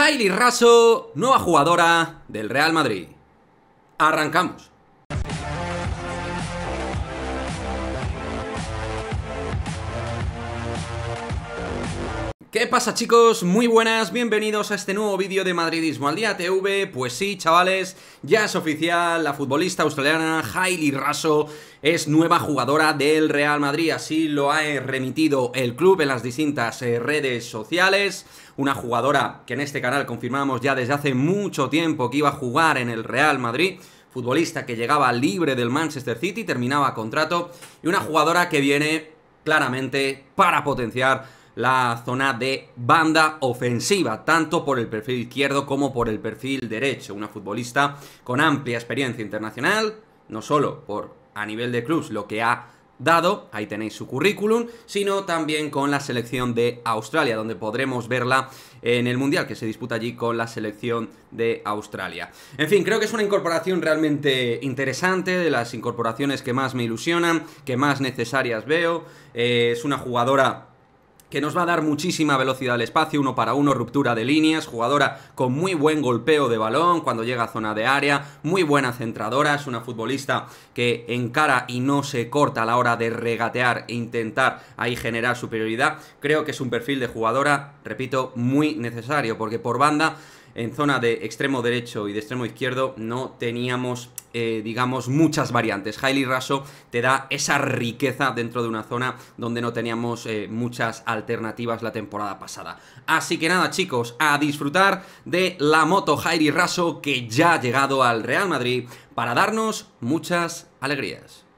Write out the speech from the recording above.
Kylie Raso, nueva jugadora del Real Madrid. Arrancamos. ¿Qué pasa chicos? Muy buenas, bienvenidos a este nuevo vídeo de Madridismo al Día TV Pues sí chavales, ya es oficial, la futbolista australiana Hailey Raso es nueva jugadora del Real Madrid Así lo ha remitido el club en las distintas eh, redes sociales Una jugadora que en este canal confirmamos ya desde hace mucho tiempo que iba a jugar en el Real Madrid Futbolista que llegaba libre del Manchester City, terminaba contrato Y una jugadora que viene claramente para potenciar la zona de banda ofensiva, tanto por el perfil izquierdo como por el perfil derecho. Una futbolista con amplia experiencia internacional, no solo por a nivel de clubs lo que ha dado, ahí tenéis su currículum, sino también con la selección de Australia, donde podremos verla en el Mundial que se disputa allí con la selección de Australia. En fin, creo que es una incorporación realmente interesante, de las incorporaciones que más me ilusionan, que más necesarias veo, eh, es una jugadora que nos va a dar muchísima velocidad al espacio, uno para uno, ruptura de líneas, jugadora con muy buen golpeo de balón cuando llega a zona de área, muy buena centradora, es una futbolista que encara y no se corta a la hora de regatear e intentar ahí generar superioridad. Creo que es un perfil de jugadora, repito, muy necesario, porque por banda en zona de extremo derecho y de extremo izquierdo no teníamos eh, digamos, muchas variantes. Hailey Raso te da esa riqueza dentro de una zona donde no teníamos eh, muchas alternativas la temporada pasada. Así que nada, chicos, a disfrutar de la moto Hailey Raso que ya ha llegado al Real Madrid para darnos muchas alegrías.